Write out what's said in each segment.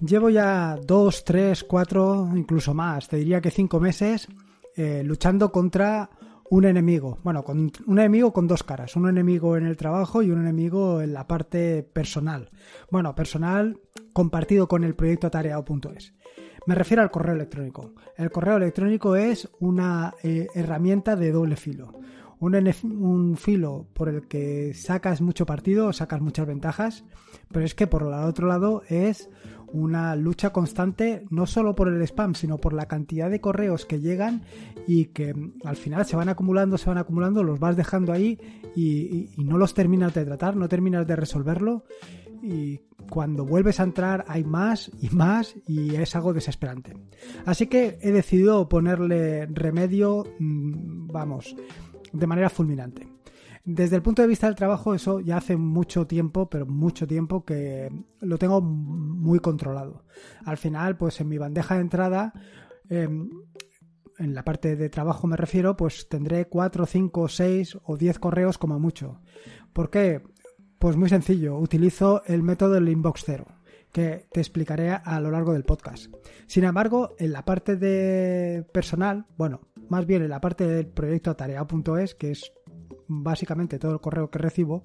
Llevo ya dos, tres, cuatro, incluso más, te diría que cinco meses eh, luchando contra un enemigo. Bueno, con, un enemigo con dos caras. Un enemigo en el trabajo y un enemigo en la parte personal. Bueno, personal compartido con el proyecto tareao.es. Me refiero al correo electrónico. El correo electrónico es una eh, herramienta de doble filo. Un, un, filo por el que sacas mucho partido, sacas muchas ventajas, pero es que por el otro lado es una lucha constante no solo por el spam, sino por la cantidad de correos que llegan y que mm, al final se van acumulando, se van acumulando, los vas dejando ahí y, no los terminas de tratar, no terminas de resolverlo y cuando vuelves a entrar hay más y más y es algo desesperante. Así que he decidido ponerle remedio, mm, vamos, de manera fulminante. Desde el punto de vista del trabajo, eso ya hace mucho tiempo, pero mucho tiempo que lo tengo muy controlado. Al final, pues en mi bandeja de entrada, em, en la parte de trabajo me refiero, pues tendré 4, 5, 6 o 10 correos como mucho. ¿Por qué? Pues muy sencillo, utilizo el método del inbox cero que te explicaré a lo largo del podcast. Sin embargo, en la parte de personal, bueno, más bien en la parte del proyecto atareado.es, que es básicamente todo el correo que recibo,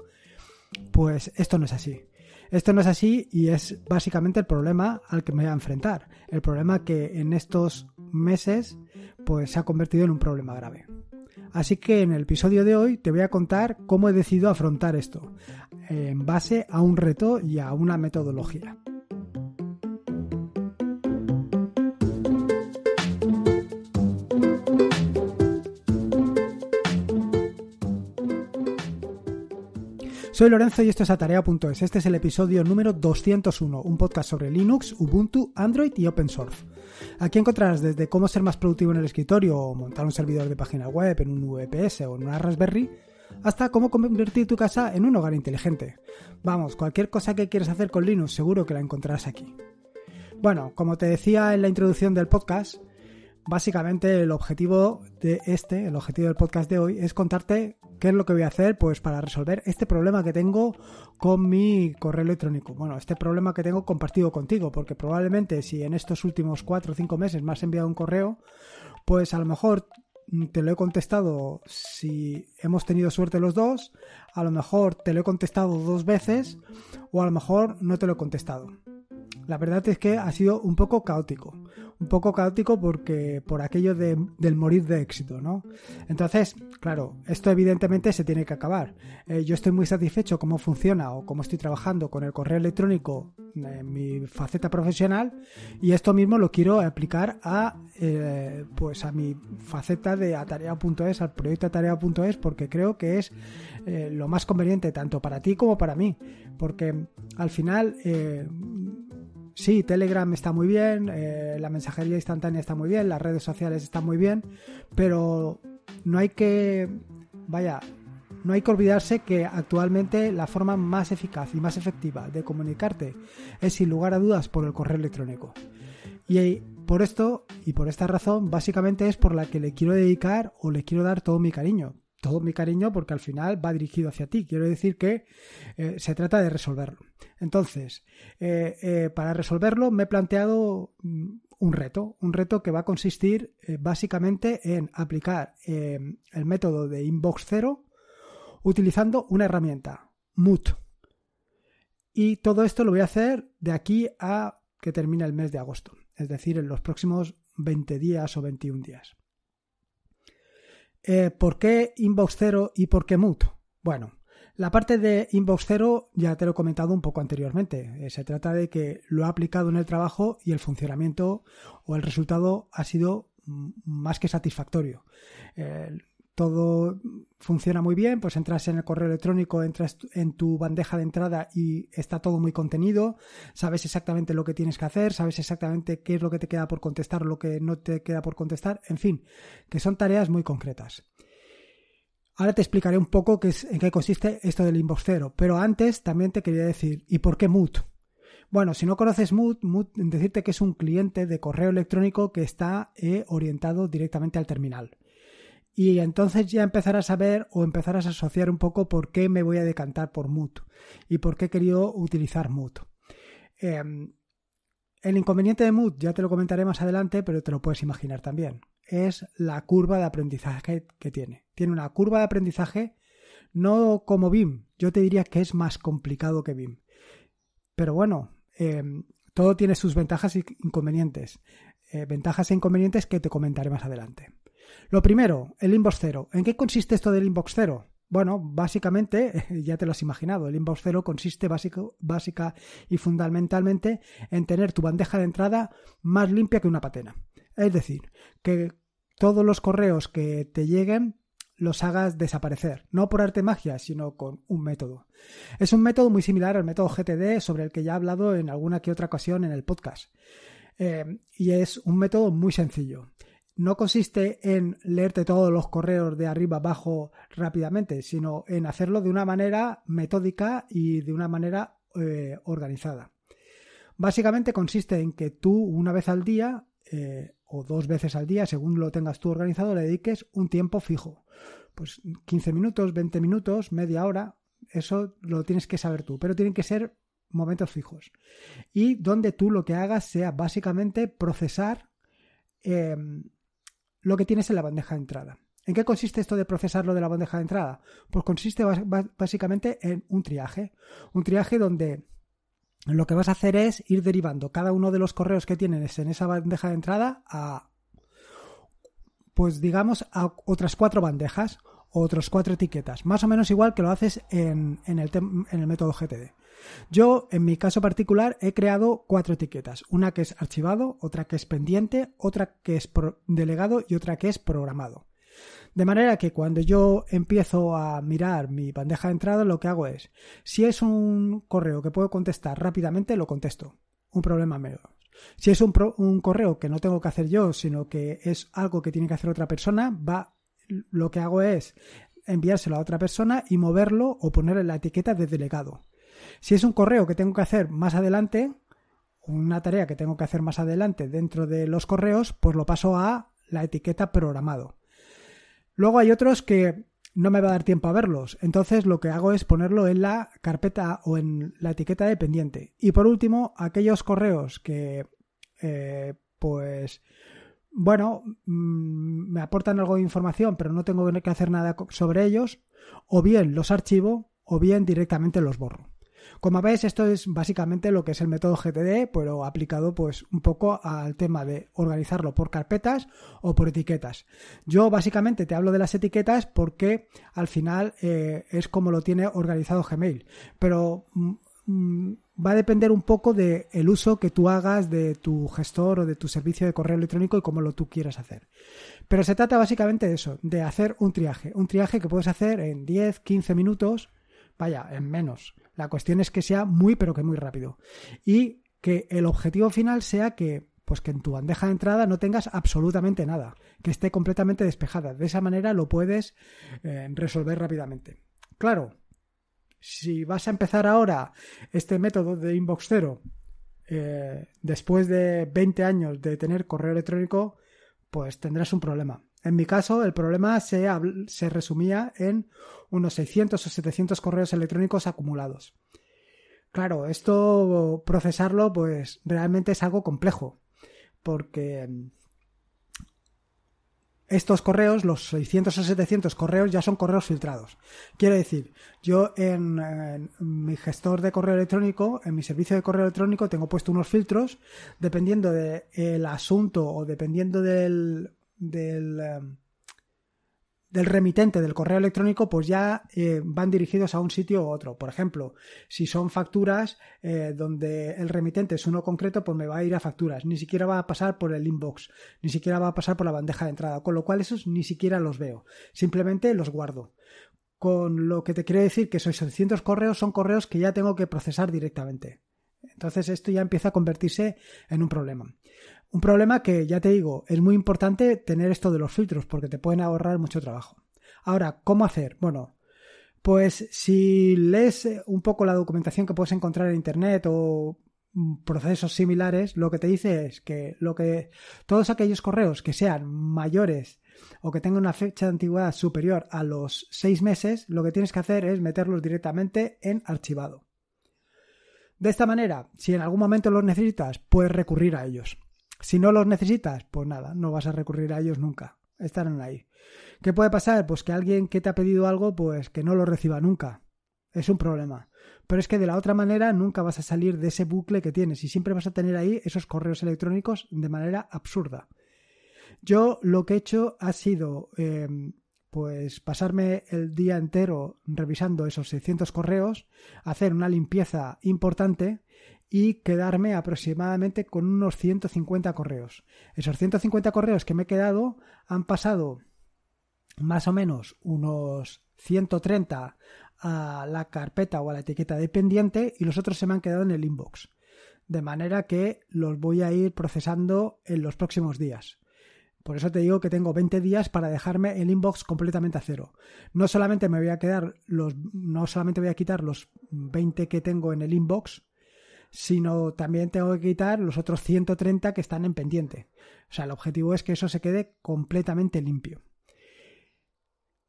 pues esto no es así. Esto no es así y es básicamente el problema al que me voy a enfrentar. El problema que en estos meses pues se ha convertido en un problema grave. Así que en el episodio de hoy te voy a contar cómo he decidido afrontar esto, en base a un reto y a una metodología. Soy Lorenzo y esto es Atarea.es. Este es el episodio número 201, un podcast sobre Linux, Ubuntu, Android y Open Source. Aquí encontrarás desde cómo ser más productivo en el escritorio o montar un servidor de página web en un VPS o en una Raspberry, hasta cómo convertir tu casa en un hogar inteligente. Vamos, cualquier cosa que quieras hacer con Linux seguro que la encontrarás aquí. Bueno, como te decía en la introducción del podcast, básicamente el objetivo de este, el objetivo del podcast de hoy, es contarte ¿Qué es lo que voy a hacer? Pues para resolver este problema que tengo con mi correo electrónico. Bueno, este problema que tengo compartido contigo, porque probablemente si en estos últimos 4 o 5 meses me has enviado un correo, pues a lo mejor te lo he contestado si hemos tenido suerte los dos, a lo mejor te lo he contestado dos veces o a lo mejor no te lo he contestado. La verdad es que ha sido un poco caótico un poco caótico porque por aquello de, del morir de éxito, ¿no? Entonces, claro, esto evidentemente se tiene que acabar. Eh, yo estoy muy satisfecho cómo funciona o cómo estoy trabajando con el correo electrónico en mi faceta profesional y esto mismo lo quiero aplicar a, eh, pues a mi faceta de atarea.es, al proyecto atarea.es, porque creo que es eh, lo más conveniente tanto para ti como para mí, porque al final sí, Telegram está muy bien, eh, la mensajería instantánea está muy bien, las redes sociales están muy bien, pero no hay que, vaya, no hay que olvidarse que actualmente la forma más eficaz y más efectiva de comunicarte es sin lugar a dudas por el correo electrónico. Y eh, por esto y por esta razón, básicamente es por la que le quiero dedicar o le quiero dar todo mi cariño, todo mi cariño porque al final va dirigido hacia ti. Quiero decir que eh, se trata de resolverlo. Entonces, eh, eh, para resolverlo me he planteado mm, un reto, un reto que va a consistir básicamente en aplicar el método de inbox cero utilizando una herramienta, MUT, Y todo esto lo voy a hacer de aquí a que termine el mes de agosto, es decir, en los próximos 20 días o 21 días. Eh, ¿Por qué Inbox 0 y por qué Mute? Bueno, la parte de Inbox 0 ya te lo he comentado un poco anteriormente. Eh, se trata de que lo he aplicado en el trabajo y el funcionamiento o el resultado ha sido más que satisfactorio. Eh, todo funciona muy bien, pues entras en el correo electrónico, entras en tu bandeja de entrada y está todo muy contenido, sabes exactamente lo que tienes que hacer, sabes exactamente qué es lo que te queda por contestar, lo que no te queda por contestar, en fin, que son tareas muy concretas. Ahora te explicaré un poco qué es, en qué consiste esto del inbox cero, pero antes también te quería decir, ¿y por qué Mood? Bueno, si no conoces Mood, Mood decirte que es un cliente de correo electrónico que está eh, orientado directamente al terminal y entonces ya empezarás a ver o empezarás a asociar un poco por qué me voy a decantar por Mood y por qué he querido utilizar Mood. Em, el inconveniente de Mood, ya te lo comentaré más adelante, pero te lo puedes imaginar también, es la curva de aprendizaje que tiene. Tiene una curva de aprendizaje no como BIM, yo te diría que es más complicado que BIM. Pero bueno, em, todo tiene sus ventajas e inconvenientes. Eh, ventajas e inconvenientes que te comentaré más adelante. Lo primero, el inbox cero. ¿En qué consiste esto del inbox cero? Bueno, básicamente, ya te lo has imaginado, el inbox cero consiste básico, básica y fundamentalmente en tener tu bandeja de entrada más limpia que una patena. Es decir, que todos los correos que te lleguen los hagas desaparecer, no por arte magia, sino con un método. Es un método muy similar al método GTD sobre el que ya he hablado en alguna que otra ocasión en el podcast. Eh, y es un método muy sencillo no consiste en leerte todos los correos de arriba abajo rápidamente, sino en hacerlo de una manera metódica y de una manera eh, organizada. Básicamente consiste en que tú una vez al día eh, o dos veces al día, según lo tengas tú organizado, le dediques un tiempo fijo. Pues 15 minutos, 20 minutos, media hora, eso lo tienes que saber tú, pero tienen que ser momentos fijos. Y donde tú lo que hagas sea básicamente procesar em, lo que tienes en la bandeja de entrada. ¿En qué consiste esto de lo de la bandeja de entrada? Pues consiste básicamente en un triaje. Un triaje donde lo que vas a hacer es ir derivando cada uno de los correos que tienes en esa bandeja de entrada a, pues digamos, a otras cuatro bandejas, otras cuatro etiquetas. Más o menos igual que lo haces en el método GTD. Yo, en mi caso particular, he creado cuatro etiquetas. Una que es archivado, otra que es pendiente, otra que es delegado y otra que es programado. De manera que cuando yo empiezo a mirar mi bandeja de entrada, lo que hago es, si es un correo que puedo contestar rápidamente, lo contesto. Un problema menos. Si es un, correo que no tengo que hacer yo, sino que es algo que tiene que hacer otra persona, va, lo que hago es enviárselo a otra persona y moverlo o ponerle la etiqueta de delegado. Si es un correo que tengo que hacer más adelante, una tarea que tengo que hacer más adelante dentro de los correos, pues lo paso a la etiqueta programado. Luego hay otros que no me va a dar tiempo a verlos, entonces lo que hago es ponerlo en la carpeta o en la etiqueta de pendiente. Y por último, aquellos correos que, eh, pues, bueno, mm, me aportan algo de información, pero no tengo que hacer nada sobre ellos, o bien los archivo o bien directamente los borro. Como veis, esto es básicamente lo que es el método GTD, pero aplicado pues un poco al tema de organizarlo por carpetas o por etiquetas. Yo básicamente te hablo de las etiquetas porque al final eh, es como lo tiene organizado Gmail, pero mm, mm, va a depender un poco del uso que tú hagas de tu gestor o de tu servicio de correo electrónico y cómo lo tú quieras hacer. Pero se trata básicamente de eso, de hacer un triaje, un triaje que puedes hacer en 10, 15 minutos, vaya, en menos, la cuestión es que sea muy, pero que muy rápido. Y que el objetivo final sea que pues que en tu bandeja de entrada no tengas absolutamente nada, que esté completamente despejada. De esa manera lo puedes eh, resolver rápidamente. Claro, si vas a empezar ahora este método de inbox cero, eh, después de 20 años de tener correo electrónico, pues tendrás un problema. En mi caso, el problema se, se resumía en unos 600 o 700 correos electrónicos acumulados. Claro, esto procesarlo pues realmente es algo complejo, porque mm, estos correos, los 600 o 700 correos, ya son correos filtrados. Quiere decir, yo en, mi gestor de correo electrónico, en mi servicio de correo electrónico, tengo puesto unos filtros dependiendo del asunto o dependiendo del Em, del, remitente del correo electrónico, pues ya eh, van dirigidos a un sitio u otro. Por ejemplo, si son facturas eh, donde el remitente es uno concreto, pues me va a ir a facturas. Ni siquiera va a pasar por el inbox, ni siquiera va a pasar por la bandeja de entrada. Con lo cual, esos ni siquiera los veo. Simplemente los guardo. Con lo que te quiero decir que esos 600 correos son correos que ya tengo que procesar directamente. Entonces esto ya empieza a convertirse en un problema. Un problema que, ya te digo, es muy importante tener esto de los filtros porque te pueden ahorrar mucho trabajo. Ahora, ¿cómo hacer? Bueno, pues si lees eh, un poco la documentación que puedes encontrar en Internet o mm, procesos similares, lo que te dice es que, lo que todos aquellos correos que sean mayores o que tengan una fecha de antigüedad superior a los seis meses, lo que tienes que hacer es meterlos directamente en archivado. De esta manera, si en algún momento los necesitas, puedes recurrir a ellos. Si no los necesitas, pues nada, no vas a recurrir a ellos nunca. Estarán ahí. ¿Qué puede pasar? Pues que alguien que te ha pedido algo, pues que no lo reciba nunca. Es un problema. Pero es que de la otra manera nunca vas a salir de ese bucle que tienes y siempre vas a tener ahí esos correos electrónicos de manera absurda. Yo lo que he hecho ha sido em, pues pasarme el día entero revisando esos 600 correos, hacer una limpieza importante y quedarme aproximadamente con unos 150 correos. Esos 150 correos que me he quedado han pasado más o menos unos 130 a la carpeta o a la etiqueta de pendiente y los otros se me han quedado en el inbox. De manera que los voy a ir procesando en los próximos días. Por eso te digo que tengo 20 días para dejarme el inbox completamente a cero. No solamente me voy a quedar los no solamente voy a quitar los 20 que tengo en el inbox, sino también tengo que quitar los otros 130 que están en pendiente. O sea, el objetivo es que eso se quede completamente limpio.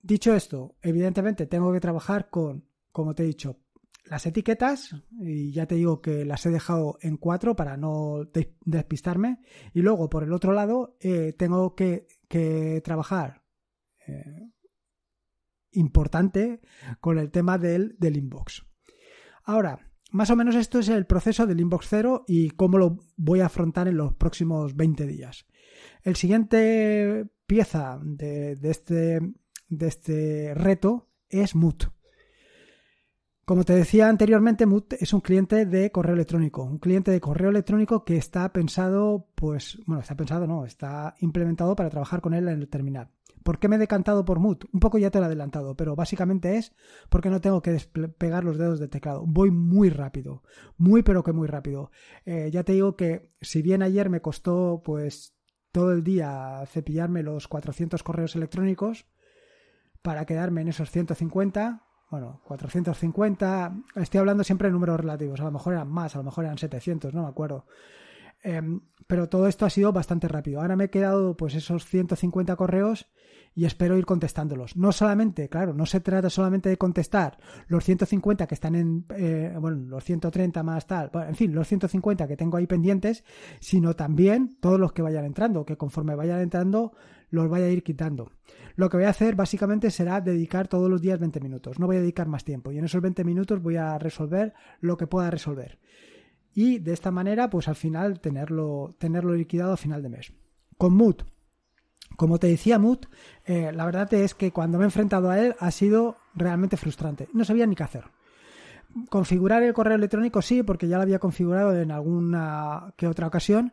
Dicho esto, evidentemente tengo que trabajar con, como te he dicho, las etiquetas, y ya te digo que las he dejado en cuatro para no despistarme, y luego por el otro lado eh, tengo que, que trabajar eh, importante con el tema del, del inbox. Ahora, más o menos esto es el proceso del inbox cero y cómo lo voy a afrontar en los próximos 20 días. El siguiente pieza este, de, este, reto es Mood. Como te decía anteriormente, Mood es un cliente de correo electrónico, un cliente de correo electrónico que está pensado, pues, bueno, está pensado, no, está implementado para trabajar con él en el terminal. ¿Por qué me he decantado por Mood? Un poco ya te lo he adelantado, pero básicamente es porque no tengo que despegar los dedos del teclado. Voy muy rápido, muy pero que muy rápido. Eh, ya te digo que si bien ayer me costó pues todo el día cepillarme los 400 correos electrónicos para quedarme en esos 150, bueno, 450, estoy hablando siempre de números relativos, a lo mejor eran más, a lo mejor eran 700, no me acuerdo. Em, pero todo esto ha sido bastante rápido. Ahora me he quedado pues esos 150 correos y espero ir contestándolos. No solamente, claro, no se trata solamente de contestar los 150 que están en, eh, bueno, los 130 más tal, en fin, los 150 que tengo ahí pendientes, sino también todos los que vayan entrando, que conforme vayan entrando los vaya a ir quitando. Lo que voy a hacer básicamente será dedicar todos los días 20 minutos, no voy a dedicar más tiempo y en esos 20 minutos voy a resolver lo que pueda resolver y de esta manera pues al final tenerlo, tenerlo liquidado a final de mes. Con Mood, como te decía Mood, eh, la verdad es que cuando me he enfrentado a él ha sido realmente frustrante, no sabía ni qué hacer. Configurar el correo electrónico sí, porque ya lo había configurado en alguna que otra ocasión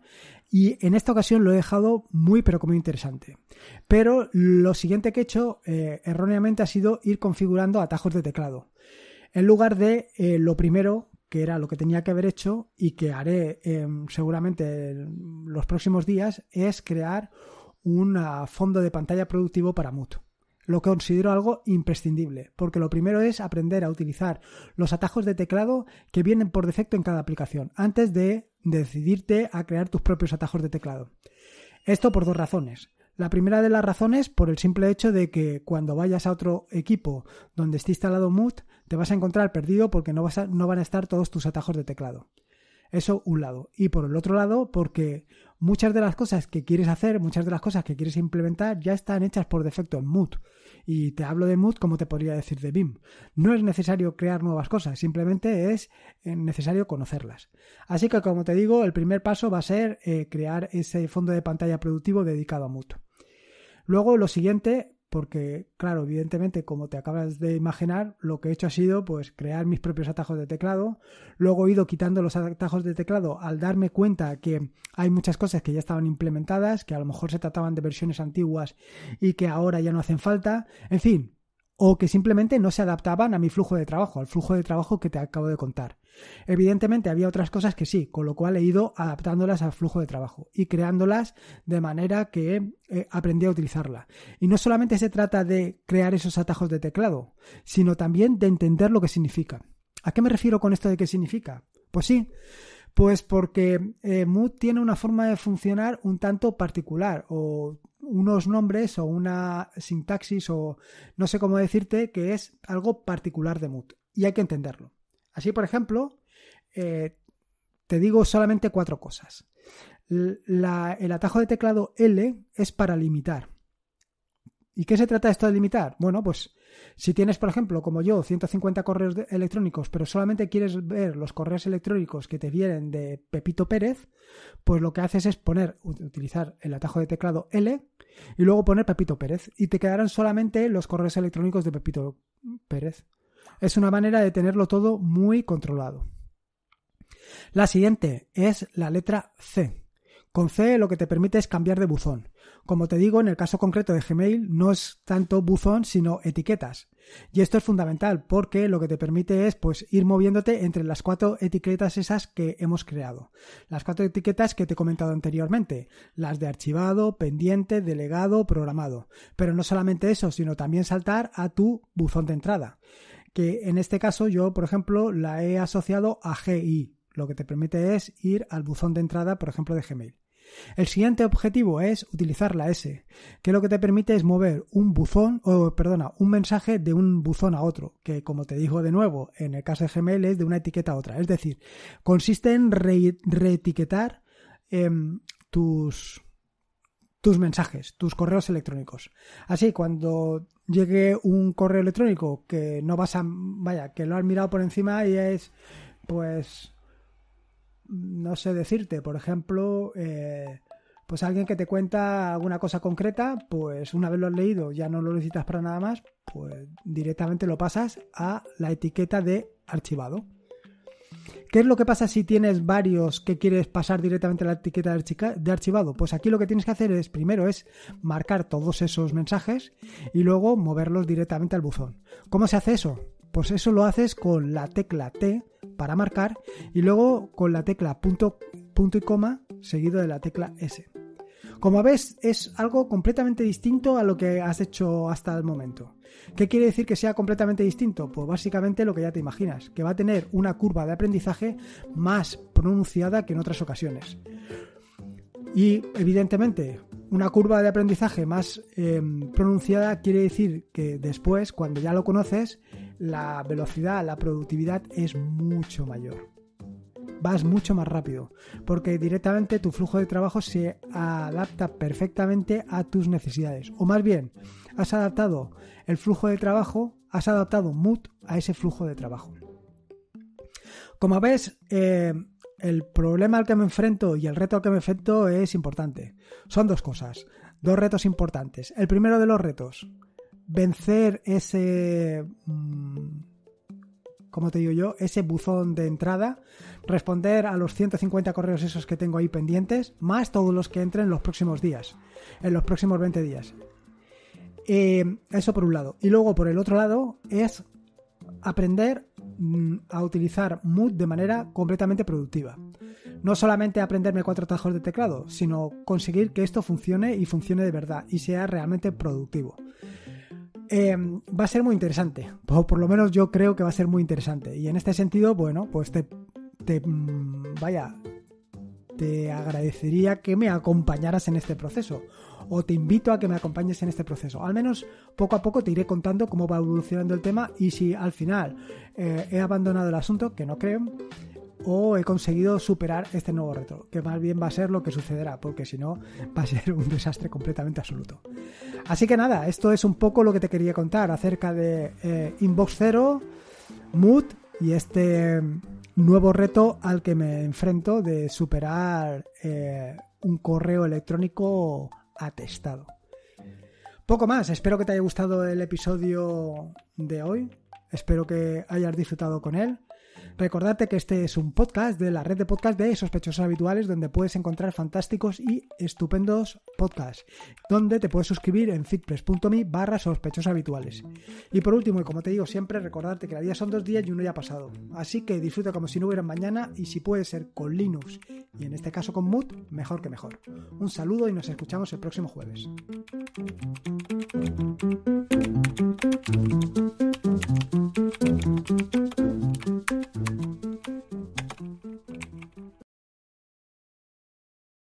y en esta ocasión lo he dejado muy pero como interesante. Pero lo siguiente que he hecho eh, erróneamente ha sido ir configurando atajos de teclado en lugar de eh, lo primero que era lo que tenía que haber hecho y que haré em, seguramente los próximos días, es crear un ah, fondo de pantalla productivo para Mood. Lo que considero algo imprescindible, porque lo primero es aprender a utilizar los atajos de teclado que vienen por defecto en cada aplicación, antes de decidirte a crear tus propios atajos de teclado. Esto por dos razones. La primera de las razones por el simple hecho de que cuando vayas a otro equipo donde esté instalado Mood, te vas a encontrar perdido porque no, van a estar todos tus atajos de teclado. Eso un lado. Y por el otro lado, porque muchas de las cosas que quieres hacer, muchas de las cosas que quieres implementar, ya están hechas por defecto en Mood. Y te hablo de Mood como te podría decir de BIM. No es necesario crear nuevas cosas, simplemente es eh, necesario conocerlas. Así que, como te digo, el primer paso va a ser eh, crear ese fondo de pantalla productivo dedicado a Mood. Luego lo siguiente, porque claro, evidentemente, como te acabas de imaginar, lo que he hecho ha sido pues crear mis propios atajos de teclado, luego he ido quitando los atajos de teclado al darme cuenta que hay muchas cosas que ya estaban implementadas, que a lo mejor se trataban de versiones antiguas y que ahora ya no hacen falta, en fin, o que simplemente no se adaptaban a mi flujo de trabajo, al flujo de trabajo que te acabo de contar. Evidentemente había otras cosas que sí, con lo cual he ido adaptándolas al flujo de trabajo y creándolas de manera que eh, aprendí a utilizarla. Y no solamente se trata de crear esos atajos de teclado, sino también de entender lo que significa. ¿A qué me refiero con esto de qué significa? Pues sí, pues porque eh, Mood tiene una forma de funcionar un tanto particular o unos nombres o una sintaxis o no sé cómo decirte que es algo particular de Mood y hay que entenderlo. Así, por ejemplo, eh, te digo solamente cuatro cosas. el atajo de teclado L es para limitar. ¿Y qué se trata esto de limitar? Bueno, pues si tienes, por ejemplo, como yo, 150 correos electrónicos, pero solamente quieres ver los correos electrónicos que te vienen de Pepito Pérez, pues lo que haces es poner, utilizar el atajo de teclado L y luego poner Pepito Pérez y te quedarán solamente los correos electrónicos de Pepito Pérez. Es una manera de tenerlo todo muy controlado. La siguiente es la letra C. Con C lo que te permite es cambiar de buzón. Como te digo, en el caso concreto de Gmail no es tanto buzón, sino etiquetas. Y esto es fundamental porque lo que te permite es pues ir moviéndote entre las cuatro etiquetas esas que hemos creado. Las cuatro etiquetas que te he comentado anteriormente, las de archivado, pendiente, delegado, programado. Pero no solamente eso, sino también saltar a tu buzón de entrada. Que en este caso yo, por ejemplo, la he asociado a GI. Lo que te permite es ir al buzón de entrada, por ejemplo, de Gmail. El siguiente objetivo es utilizar la S, que lo que te permite es mover un buzón, o perdona, un mensaje de un buzón a otro, que como te digo de nuevo, en el caso de Gmail es de una etiqueta a otra. Es decir, consiste en reetiquetar em, tus tus mensajes, tus correos electrónicos. Así, cuando llegue un correo electrónico que no vas a, vaya, que lo has mirado por encima y es, pues, no sé decirte, por ejemplo, eh, pues alguien que te cuenta alguna cosa concreta, pues una vez lo has leído, ya no lo necesitas para nada más, pues directamente lo pasas a la etiqueta de archivado. ¿Qué es lo que pasa si tienes varios que quieres pasar directamente a la etiqueta de archivado? Pues aquí lo que tienes que hacer es, primero, es marcar todos esos mensajes y luego moverlos directamente al buzón. ¿Cómo se hace eso? Pues eso lo haces con la tecla T para marcar y luego con la tecla punto, y coma seguido de la tecla S. Como ves, es algo completamente distinto a lo que has hecho hasta el momento. ¿Qué quiere decir que sea completamente distinto? Pues básicamente lo que ya te imaginas, que va a tener una curva de aprendizaje más pronunciada que en otras ocasiones. Y evidentemente, una curva de aprendizaje más em, pronunciada quiere decir que después, cuando ya lo conoces, la velocidad, la productividad es mucho mayor. Vas mucho más rápido, porque directamente tu flujo de trabajo se adapta perfectamente a tus necesidades. O más bien, has adaptado el flujo de trabajo, has adaptado Mood a ese flujo de trabajo. Como ves, em, el problema al que me enfrento y el reto al que me enfrento es importante. Son dos cosas, dos retos importantes. El primero de los retos, vencer ese... Mm, ¿Cómo te digo yo? Ese buzón de entrada, responder a los 150 correos esos que tengo ahí pendientes, más todos los que entren en los próximos días, en los próximos 20 días. Eh, eso por un lado. Y luego por el otro lado es aprender Mm, a utilizar Mood de manera completamente productiva. No solamente aprenderme cuatro tajos de teclado, sino conseguir que esto funcione y funcione de verdad y sea realmente productivo. Em, va a ser muy interesante, o por lo menos yo creo que va a ser muy interesante. Y en este sentido, bueno, pues te, te mm, vaya, te agradecería que me acompañaras en este proceso o te invito a que me acompañes en este proceso. Al menos poco a poco te iré contando cómo va evolucionando el tema y si al final eh, he abandonado el asunto, que no creo, o he conseguido superar este nuevo reto, que más bien va a ser lo que sucederá, porque si no va a ser un desastre completamente absoluto. Así que nada, esto es un poco lo que te quería contar acerca de eh, Inbox Zero, Mood y este nuevo reto al que me enfrento de superar eh, un correo electrónico atestado. Poco más, espero que te haya gustado el episodio de hoy, espero que hayas disfrutado con él. Recordarte que este es un podcast de la red de podcast de sospechosos habituales donde puedes encontrar fantásticos y estupendos podcasts, donde te puedes suscribir en fitpress.me barra sospechosos habituales. Y por último, y como te digo siempre, recordarte que la vida son dos días y uno ya ha pasado. Así que disfruta como si no hubiera mañana y si puede ser con Linux y en este caso con Mood, mejor que mejor. Un saludo y nos escuchamos el próximo jueves.